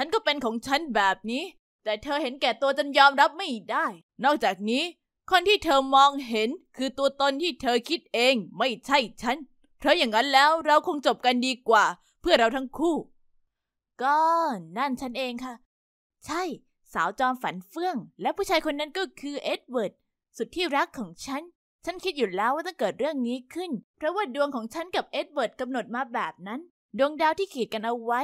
ฉันก็เป็นของฉันแบบนี้ แต่เธอเห็นแก่ตัวจนยอมรับไม่ได้ นอกจากนี้ คนที่เธอมองเห็น คือตัวตนที่เธอคิดเองไม่ใช่ฉัน เพราะอย่างนั้นแล้วเราคงจบกันดีกว่า เพื่อเราทั้งคู่ ก็ นั่นฉันเองค่ะ ใช่ สาวจอมฝันเฟื่อง และผู้ชายคนนั้นก็คือเอ็ดเวิร์ดสุดที่รักของฉัน ฉันคิดอยู่แล้วว่าต้องเกิดเรื่องนี้ขึ้น เพราะว่าดวงของฉันกับเอ็ดเวิร์ดกำหนดมาแบบนั้นดวงดาวที่ขีดกันเอาไว้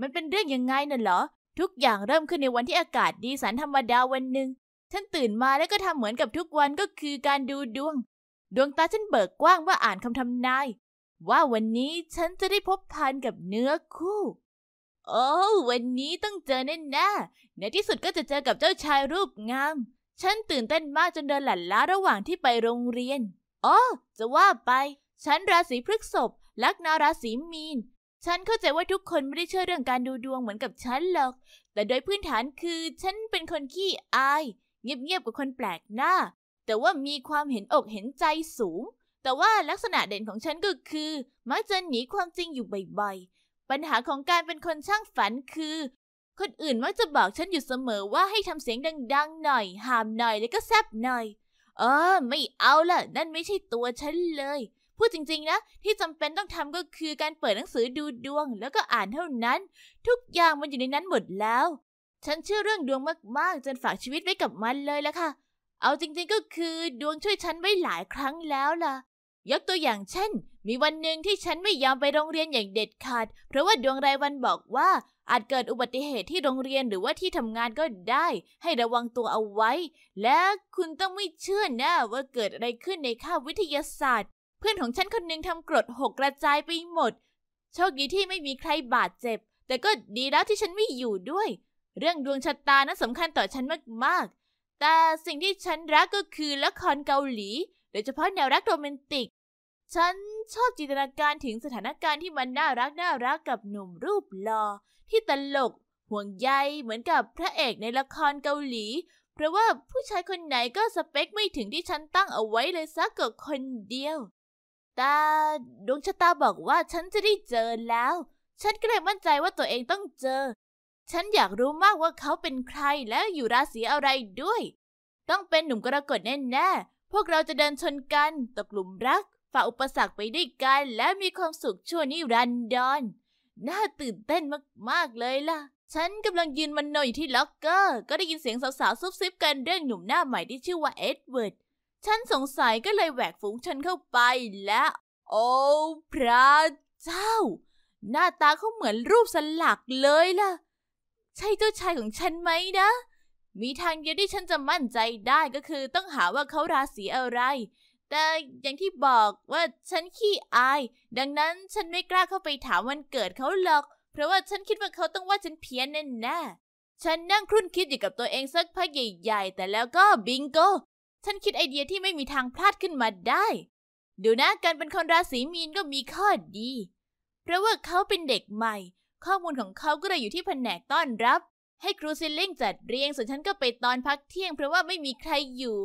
มันเป็นเรื่องยังไงน่ะเหรอ ทุกอย่างเริ่มขึ้นในวันที่อากาศดีสันธรรมดาวันหนึ่งฉันตื่นมาแล้วก็ทำเหมือนกับทุกวันก็คือการดูดวง ดวงตาฉันเบิกกว้างเมื่ออ่านคำทำนาย ว่าวันนี้ฉันจะได้พบพันกับเนื้อคู่ โอ้วันนี้ต้องเจอแน่แน่ในที่สุดก็จะเจอกับเจ้าชายรูปงาม ฉันตื่นเต้นมากจนเดินหลั่นล้าระหว่างที่ไปโรงเรียนอ๋อจะว่าไป ฉันราศีพฤกษ์ลักนาราศีมีนฉันเข้าใจว่าทุกคนไม่ได้เชื่อเรื่องการดูดวงเหมือนกับฉันหรอก แต่โดยพื้นฐานคือ ฉันเป็นคนขี้อาย เงียบๆ กับคนแปลกหน้า แต่ว่ามีความเห็นอกเห็นใจสูง แต่ว่าลักษณะเด่นของฉันก็คือมักจะหนีความจริงอยู่บ่อยๆ ปัญหาของการเป็นคนช่างฝันคือ คนอื่นมักจะบอกฉันอยู่เสมอว่าให้ทำเสียงดัง ๆหน่อยหามหน่อยแล้วก็แซบหน่อยเออ ไม่เอาละนั่นไม่ใช่ตัวฉันเลยพูดจริงๆนะที่จำเป็นต้องทำก็คือการเปิดหนังสือดูดวงแล้วก็อ่านเท่านั้น ทุกอย่างมันอยู่ในนั้นหมดแล้ว ฉันเชื่อเรื่องดวงมากๆจนฝากชีวิตไว้กับมันเลยละค่ะ เอาจริงๆ ก็คือดวงช่วยฉันไว้หลายครั้งแล้วล่ะ ยกตัวอย่างเช่น มีวันหนึ่งที่ฉันไม่ยอมไปโรงเรียนอย่างเด็ดขาด เพราะว่าดวงรายวันบอกว่า อาจเกิดอุบัติเหตุที่โรงเรียนหรือว่าที่ทำงานก็ได้ ให้ระวังตัวเอาไว้ และคุณต้องไม่เชื่อนะว่าเกิดอะไรขึ้นในคาบวิทยาศาสตร์พื่อนของฉันคนนึงทำกรดหกกระจายไปหมด โชคดีที่ไม่มีใครบาดเจ็บ แต่ก็ดีแล้วที่ฉันไม่อยู่ด้วย เรื่องดวงชะตานั้นสำคัญต่อฉันมากๆ แต่สิ่งที่ฉันรักก็คือละครเกาหลี โดยเฉพาะแนวรักโรแมนติก ฉันชอบจินตนาการถึงสถานการณ์ที่มันน่ารักน่ารักกับหนุ่มรูปหล่อที่ตลก ห่วงใยเหมือนกับพระเอกในละครเกาหลี เพราะว่าผู้ชายคนไหนก็สเปคไม่ถึงที่ฉันตั้งเอาไว้เลยสักกับคนเดียวตาดวงชะตาบอกว่าฉันจะได้เจอแล้ว ฉันก็เลยมั่นใจว่าตัวเองต้องเจอ ฉันอยากรู้มากว่าเขาเป็นใครและอยู่ราศีอะไรด้วย ต้องเป็นหนุ่มกรกฎแน่ ๆ พวกเราจะเดินชนกันตกหลุมรัก ฝ่าอุปสรรคไปด้วยกัน และมีความสุขชั่วนิรันดรน่าตื่นเต้นมาก ๆ เลยล่ะ ฉันกำลังยืนมันหนอยู่ที่ล็อกเกอร์ ก็ได้ยินเสียงสาวๆซุบซิบกันเรื่องหนุ่มหน้าใหม่ที่ชื่อว่าเอ็ดเวิร์ดฉันสงสัยก็เลยแหวกฝูงชนเข้าไปและ โอ้พระเจ้า หน้าตาเขาเหมือนรูปสลักเลยล่ะ ใช่เจ้าชายของฉันไหมนะ มีทางเดียวที่ฉันจะมั่นใจได้ก็คือต้องหาว่าเขาราศีอะไร แต่อย่างที่บอกว่าฉันขี้อาย ดังนั้นฉันไม่กล้าเข้าไปถามวันเกิดเขาหรอก เพราะว่าฉันคิดว่าเขาต้องว่าฉันเพี้ยนแน่ๆฉันนั่งครุ่นคิดอยู่กับตัวเองสักพักใหญ่ ๆ แต่แล้วก็บิงโกฉันคิดไอเดียที่ไม่มีทางพลาดขึ้นมาได้ ดูนะการเป็นคนราศีมีนก็มีข้อดี เพราะว่าเขาเป็นเด็กใหม่ ข้อมูลของเขาก็เลยอยู่ที่แผนกต้อนรับ ให้ครูซิลลิงจัดเรียงส่วนฉันก็ไปตอนพักเที่ยงเพราะว่าไม่มีใครอยู่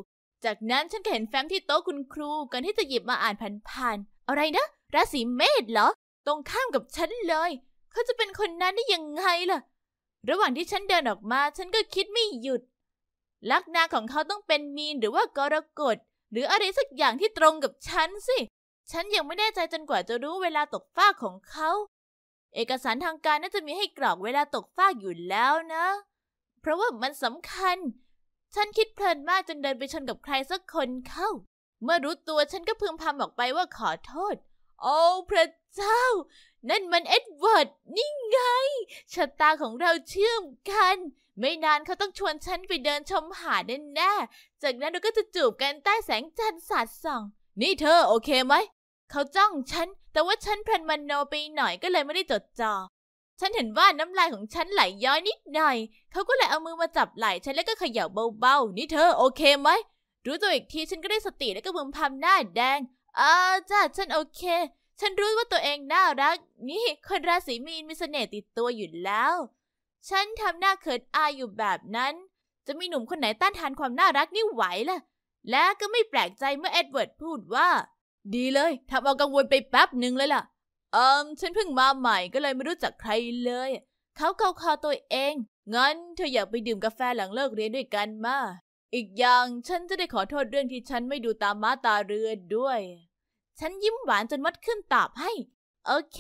จากนั้นฉันก็เห็นแฟ้มที่โต๊ะคุณครูก่อนที่จะหยิบมาอ่านผ่านๆ อะไรนะราศีเมษเหรอตรงข้ามกับฉันเลย เขาจะเป็นคนนั้นได้ยังไงล่ะ ระหว่างที่ฉันเดินออกมา ฉันก็คิดไม่หยุดลักนาของเขาต้องเป็นมีนหรือว่ากรกฎหรืออะไรสักอย่างที่ตรงกับฉันสิ ฉันยังไม่แน่ใจจนกว่าจะรู้เวลาตกฟากของเขา เอกสารทางการน่าจะมีให้กรอกเวลาตกฟากอยู่แล้วนะ เพราะว่ามันสำคัญ ฉันคิดเพลินมากจนเดินไปชนกับใครสักคนเข้า เมื่อรู้ตัวฉันก็พึมพำออกไปว่าขอโทษโอ้พระเจ้า นั่นมันเอ็ดเวิร์ดนี่ไง ชะตาของเราเชื่อมกันไม่นานเขาต้องชวนฉันไปเดินชมหาดแน่ๆจากนั้นเราก็จะจูบกันใต้แสงจันทร์สาดส่อง นี่เธอโอเคไหมเขาจ้องฉัน แต่ว่าฉันพลนมันโนไปหน่อยก็เลยไม่ได้จดจ่อฉันเห็นว่าน้ำลายของฉันไหลย้อยนิดหน่อย เขาก็เลยเอามือมาจับไหล่ฉันแล้วก็เขย่าเบาๆนี่เธอโอเคไหมรู้ตัวอีกทีฉันก็ได้สติแล้วก็มึอพำหน้าแดงเออจ้าฉันโอเค ฉันรู้ว่าตัวเองน่ารัก นี่ คนราศีมีนมีเสน่ห์ติดตัวอยู่แล้ว ฉันทำหน้าเขินอายอยู่แบบนั้น จะมีหนุ่มคนไหนต้านทานความน่ารักนี่ไหวล่ะ และก็ไม่แปลกใจเมื่อเอ็ดเวิร์ดพูดว่า ดีเลยทำเอากังวลไปแป๊บหนึ่งเลยล่ะ เอิมฉันเพิ่งมาใหม่ก็เลยไม่รู้จักใครเลย เขาเกาคอตัวเอง งั้นเธออยากไปดื่มกาแฟหลังเลิกเรียนด้วยกันมาอีกอย่างฉันจะได้ขอโทษเรื่องที่ฉันไม่ดูตามม้าตาเรือด้วย ฉันยิ้มหวานจนมัดขึ้นตาบให้ โอเค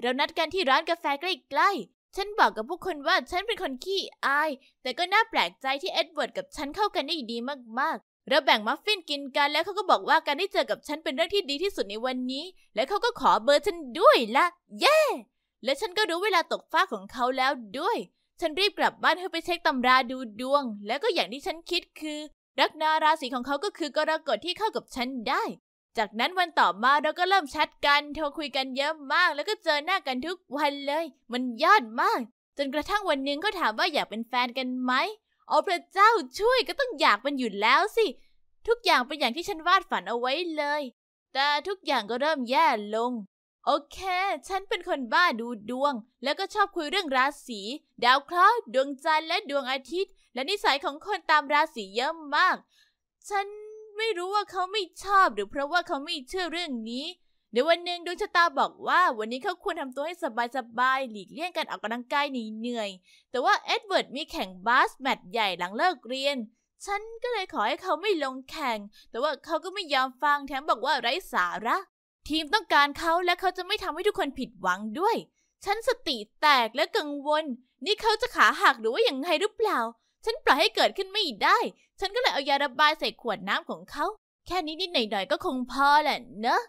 เรานัดกันที่ร้านกาแฟใกล้ๆ ฉันบอกกับผู้คนว่าฉันเป็นคนขี้อาย แต่ก็น่าแปลกใจที่เอ็ดเวิร์ดกับฉันเข้ากันได้ดีมากๆ เราแบ่งมัฟฟินกินกันแล้วเขาก็บอกว่าการได้เจอกับฉันเป็นเรื่องที่ดีที่สุดในวันนี้ และเขาก็ขอเบอร์ฉันด้วยละเย่ yeah! และฉันก็รู้เวลาตกฟ้าของเขาแล้วด้วยฉันรีบกลับบ้านเพื่อไปเช็คตำราดูดวง แล้วก็อย่างที่ฉันคิดคือรักนาราศีของเขาก็คือกรกฎที่เข้ากับฉันได้ จากนั้นวันต่อมาเราก็เริ่มแชทกัน โทรคุยกันเยอะมากแล้วก็เจอหน้ากันทุกวันเลย มันยอดมากจนกระทั่งวันหนึ่งเขาถามว่าอยากเป็นแฟนกันไหมเอาพระเจ้าช่วยก็ต้องอยากเป็นอยู่แล้วสิ ทุกอย่างเป็นอย่างที่ฉันวาดฝันเอาไว้เลย แต่ทุกอย่างก็เริ่มแย่ลงโอเค ฉันเป็นคนบ้าดูดวง แล้วก็ชอบคุยเรื่องราศี ดาวเคราะห์ ดวงจันทร์ และดวงอาทิตย์ และนิสัยของคนตามราศีเยอะมาก ฉันไม่รู้ว่าเขาไม่ชอบหรือเพราะว่าเขาไม่เชื่อเรื่องนี้เดี๋ยววันหนึ่งดวงชะตาบอกว่า วันนี้เขาควรทำตัวให้สบายๆ หลีกเลี่ยงการออกกำลังกายเหนื่อย แต่ว่าเอ็ดเวิร์ดมีแข่งบาสแมตช์ใหญ่หลังเลิกเรียน ฉันก็เลยขอให้เขาไม่ลงแข่ง แต่ว่าเขาก็ไม่ยอมฟังแถมบอกว่าไร้สาระทีมต้องการเขาและเขาจะไม่ทำให้ทุกคนผิดหวังด้วย ฉันสติแตกและกังวล นี่เขาจะขาหักหรือว่าอย่างไรหรือเปล่า ฉันปล่อยให้เกิดขึ้นไม่ได้ ฉันก็เลยเอายาระบายใส่ขวดน้ำของเขา แค่นี้นิดหน่อยยก็คงพอแหละเนอะ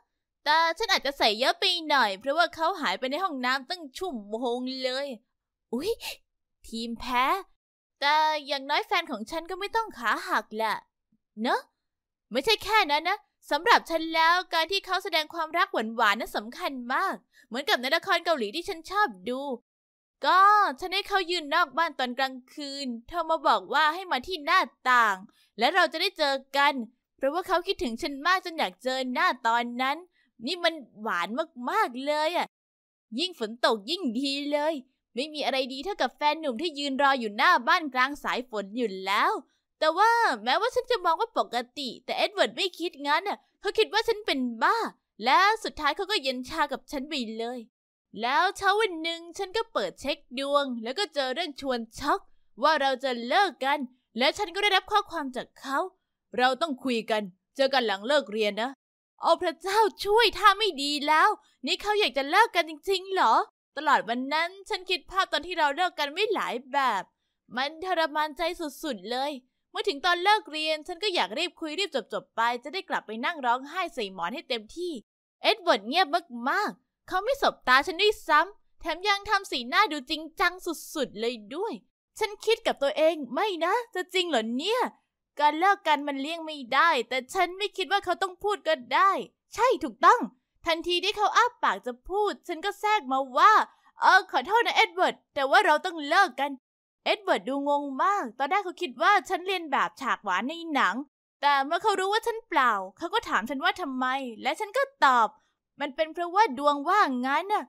แต่ฉันอาจจะใส่เยอะไปหน่อย เพราะว่าเขาหายไปในห้องน้ำตั้งชุ่มโมงเลย อุ๊ย ทีมแพ้ แต่อย่างน้อยแฟนของฉันก็ไม่ต้องขาหักแหละ เนอะ ไม่ใช่แค่นั้นนะสำหรับฉันแล้วการที่เขาแสดงความรักหวานๆนั้นสำคัญมาก เหมือนกับในละครเกาหลีที่ฉันชอบดู ก็ฉันให้เขายืนนอกบ้านตอนกลางคืนเธอมาบอกว่าให้มาที่หน้าต่าง และเราจะได้เจอกัน เพราะว่าเขาคิดถึงฉันมากจนอยากเจอหน้าตอนนั้น นี่มันหวานมากๆเลยอ่ะ ยิ่งฝนตกยิ่งดีเลย ไม่มีอะไรดีเท่ากับแฟนหนุ่มที่ยืนรออยู่หน้าบ้านกลางสายฝนอยู่แล้วแต่ว่าแม้ว่าฉันจะมองว่าปกติ แต่เอ็ดเวิร์ดไม่คิดงั้นน่ะ เขาคิดว่าฉันเป็นบ้า และสุดท้ายเขาก็เย็นชากับฉันไปเลย แล้วเช้าวันหนึ่งฉันก็เปิดเช็คดวง แล้วก็เจอเรื่องชวนช็อก ว่าเราจะเลิกกัน และฉันก็ได้รับข้อความจากเขา เราต้องคุยกันเจอกันหลังเลิกเรียนนะเอาพระเจ้าช่วยถ้าไม่ดีแล้ว นี่เขาอยากจะเลิกกันจริงๆเหรอ ตลอดวันนั้นฉันคิดภาพตอนที่เราเลิกกันไม่หลายแบบ มันทรมานใจสุดๆเลยเมื่อถึงตอนเลิกเรียนฉันก็อยากรีบคุยรีบจบจบไป จะได้กลับไปนั่งร้องไห้ใส่หมอนให้เต็มที่ เอ็ดเวิร์ดเงียบมากๆ เขาไม่สบตาฉันด้วยซ้ำแถมยังทำสีหน้าดูจริงจังสุดๆเลยด้วย ฉันคิดกับตัวเองไม่นะจะจริงเหรอเนี่ยการเลิกกันมันเลี่ยงไม่ได้ แต่ฉันไม่คิดว่าเขาต้องพูดก็ได้ ใช่ถูกต้อง ทันทีที่เขาอ้าปากจะพูด ฉันก็แทรกมาว่า เออขอโทษนะเอ็ดเวิร์ดแต่ว่าเราต้องเลิกกันเอ็ดเวิร์ดดูงงมาก ตอนแรกเขาคิดว่าฉันเรียนแบบฉากหวานในหนัง แต่เมื่อเขารู้ว่าฉันเปล่า เขาก็ถามฉันว่าทำไม และฉันก็ตอบ มันเป็นเพราะว่าดวงว่างงั้นน่ะ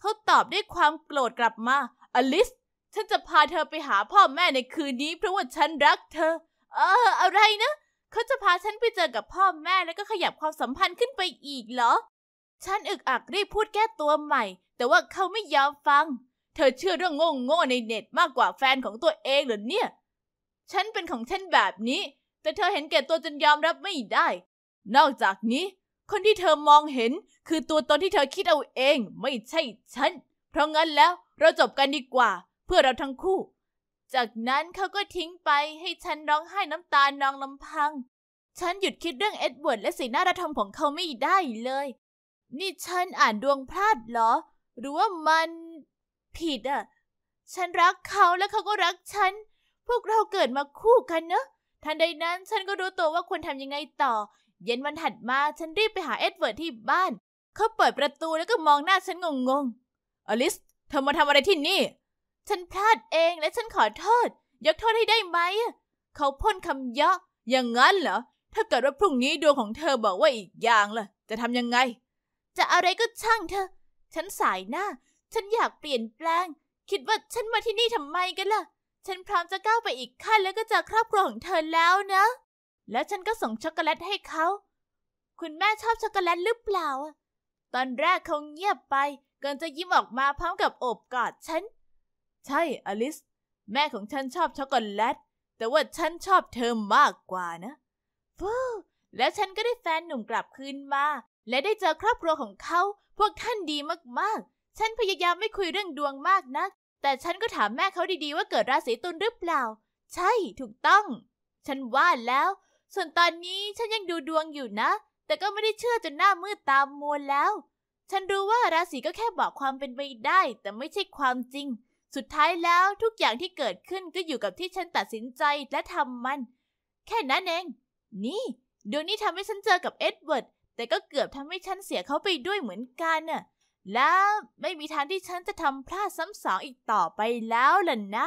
เขาตอบด้วยความโกรธกลับมา อลิสฉันจะพาเธอไปหาพ่อแม่ในคืนนี้เพราะว่าฉันรักเธอ เออ อะไรนะ เขาจะพาฉันไปเจอกับพ่อแม่แล้วก็ขยับความสัมพันธ์ขึ้นไปอีกเหรอ ฉันอึกอักรีบพูดแก้ตัวใหม่ แต่ว่าเขาไม่ยอมฟังเธอเชื่อเรื่องโง่่ในเน็ตมากกว่าแฟนของตัวเองหรือเนี่ย ฉันเป็นของฉันแบบนี้ แต่เธอเห็นแก่ตัวจนยอมรับไม่ได้ นอกจากนี้ คนที่เธอมองเห็น คือตัวตนที่เธอคิดเอาเอง ไม่ใช่ฉัน เพราะงั้นแล้วเราจบกันดีกว่า เพื่อเราทั้งคู่ จากนั้นเขาก็ทิ้งไปให้ฉันร้องไห้น้ำตานองลำพัง ฉันหยุดคิดเรื่องเอ็ดเวิร์ดและสีหน้าระทมของเขาไม่ได้เลย นี่ฉันอ่านดวงพลาดเหรอ หรือว่ามันผิดอ่ะ ฉันรักเขาและเขาก็รักฉัน พวกเราเกิดมาคู่กันเนอะ ทันใดนั้นฉันก็รู้ตัวว่าควรทำยังไงต่อ เย็นวันถัดมาฉันรีบไปหาเอ็ดเวิร์ดที่บ้าน เขาเปิดประตูแล้วก็มองหน้าฉันงงๆ อลิส เธอมาทำอะไรที่นี่ ฉันพลาดเองและฉันขอโทษ ยกโทษให้ได้ไหม เขาพ่นคำเยาะอย่างนั้นเหรอ ถ้าเกิดว่าพรุ่งนี้ดวงของเธอบอกว่าอีกอย่างล่ะจะทำยังไง จะอะไรก็ช่างเธอฉันสายหน้าฉันอยากเปลี่ยนแปลง คิดว่าฉันมาที่นี่ทำไมกันล่ะ ฉันพร้อมจะก้าวไปอีกขั้นแล้วก็จะครอบครัวของเธอแล้วนะ แล้วฉันก็ส่งช็อกโกแลตให้เขา คุณแม่ชอบช็อกโกแลตหรือเปล่า ตอนแรกเขาเงียบไปก่อนจะยิ้มออกมาพร้อมกับโอบกอดฉัน ใช่ อลิส แม่ของฉันชอบช็อกโกแลต แต่ว่าฉันชอบเธอมากกว่านะ ฟูแล้วฉันก็ได้แฟนหนุ่มกลับคืนมา และได้เจอครอบครัวของเขา พวกท่านดีมากๆฉันพยายามไม่คุยเรื่องดวงมากนะักแต่ฉันก็ถามแม่เขาดีๆว่าเกิดราศีตุลหรือเปล่า ใช่ ถูกต้อง ฉันว่าแล้ว ส่วนตอนนี้ฉันยังดูดวงอยู่นะ แต่ก็ไม่ได้เชื่อจนหน้ามืดตามมัวแล้ว ฉันรู้ว่าราศีก็แค่บอกความเป็นไปได้ แต่ไม่ใช่ความจริง สุดท้ายแล้วทุกอย่างที่เกิดขึ้นก็อยู่กับที่ฉันตัดสินใจและทำมัน แค่นั้นเอง นี่ดวงนี้ทำให้ฉันเจอกับเอ็ดเวิร์ด แต่ก็เกือบทำให้ฉันเสียเขาไปด้วยเหมือนกันน่ะและไม่มีทางที่ฉันจะทำพลาดซ้ำสองอีกต่อไปแล้วล่ะนะ